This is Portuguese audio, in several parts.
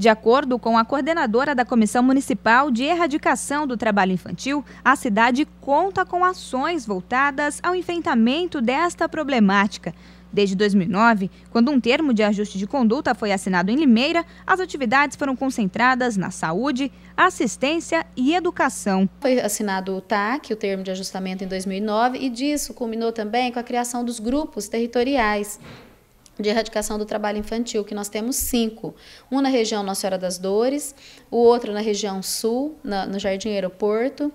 De acordo com a coordenadora da Comissão Municipal de Erradicação do Trabalho Infantil, a cidade conta com ações voltadas ao enfrentamento desta problemática. Desde 2009, quando um termo de ajuste de conduta foi assinado em Limeira, as atividades foram concentradas na saúde, assistência e educação. Foi assinado o TAC, o termo de ajustamento, em 2009, e disso culminou também com a criação dos grupos territoriais, de erradicação do trabalho infantil, que nós temos cinco. Um na região Nossa Senhora das Dores, o outro na região Sul, na, no Jardim Aeroporto,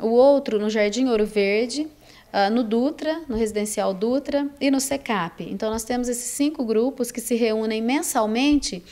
o outro no Jardim Ouro Verde, Uh, no Dutra, no Residencial Dutra e no SECAP. Então, nós temos esses cinco grupos que se reúnem mensalmente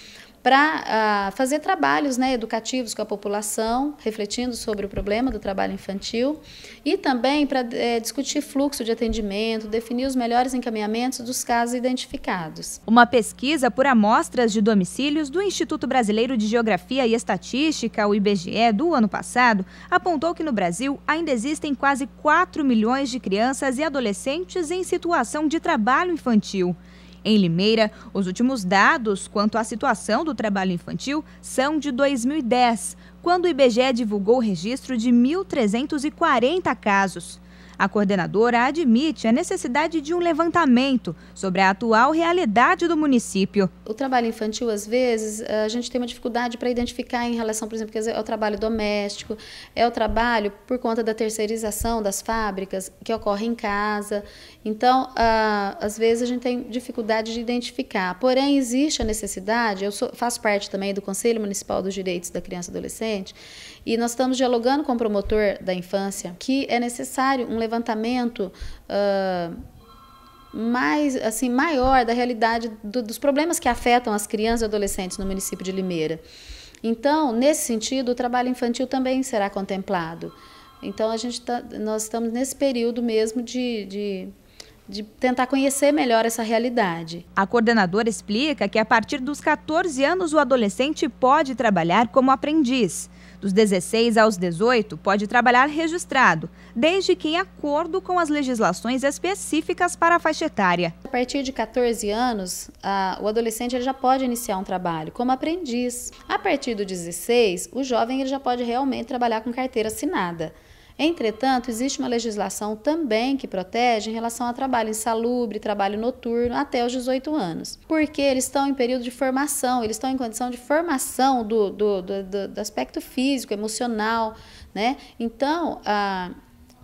para uh, ah, fazer trabalhos né, educativos com a população, refletindo sobre o problema do trabalho infantil, e também para é, eh, discutir fluxo de atendimento, definir os melhores encaminhamentos dos casos identificados. Uma pesquisa por amostras de domicílios do Instituto Brasileiro de Geografia e Estatística, o IBGE, do ano passado, apontou que no Brasil ainda existem quase 4 milhões de crianças e adolescentes em situação de trabalho infantil. Em Limeira, os últimos dados quanto à situação do trabalho infantil são de 2010, quando o IBGE divulgou o registro de 1.340 casos. A coordenadora admite a necessidade de um levantamento sobre a atual realidade do município. O trabalho infantil, às vezes, eh, a gente tem uma dificuldade para identificar em relação, por exemplo, ao é trabalho doméstico, é o trabalho por conta da terceirização das fábricas que ocorre em casa. Então, ah, às vezes, a gente tem dificuldade de identificar. Porém, existe a necessidade, eu sou, faço parte também do Conselho Municipal dos Direitos da Criança e Adolescente, e nós estamos dialogando com o promotor da infância que é necessário um levantamento uh, mais assim maior da realidade do, dos problemas que afetam as crianças e adolescentes no município de Limeira. Então, nesse sentido, o trabalho infantil também será contemplado. Então, a gente tá, nós estamos nesse período mesmo de, de de tentar conhecer melhor essa realidade. A coordenadora explica que a partir dos 14 anos o adolescente pode trabalhar como aprendiz. Dos 16 aos 18, pode trabalhar registrado, desde que em acordo com as legislações específicas para a faixa etária. A partir de 14 anos, a, o adolescente ele já pode iniciar um trabalho como aprendiz. A partir do 16, o jovem ele já pode realmente trabalhar com carteira assinada. Entretanto, existe uma legislação também que protege em relação a trabalho insalubre, trabalho noturno até os 18 anos, porque eles estão em período de formação, eles estão em condição de formação do, do, do, do aspecto físico, emocional, né? Então, a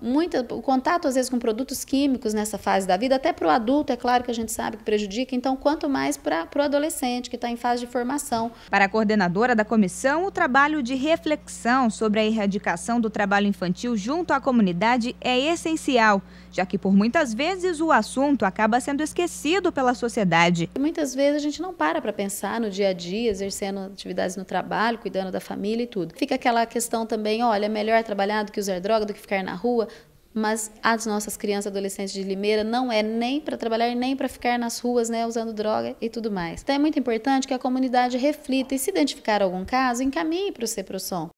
Muita, o contato, às vezes, com produtos químicos nessa fase da vida, até para o adulto, é claro que a gente sabe que prejudica, então, quanto mais para o adolescente que está em fase de formação. Para a coordenadora da comissão, o trabalho de reflexão sobre a erradicação do trabalho infantil junto à comunidade é essencial, já que por muitas vezes o assunto acaba sendo esquecido pela sociedade. Muitas vezes a gente não para para pensar no dia a dia, exercendo atividades no trabalho, cuidando da família e tudo. Fica aquela questão também: olha, é melhor trabalhar do que usar droga, do que ficar na rua mas as nossas crianças adolescentes de Limeira não é nem para trabalhar nem para ficar nas ruas, né, usando droga e tudo mais. Então é muito importante que a comunidade reflita e se identificar algum caso, encaminhe para o Ceproson.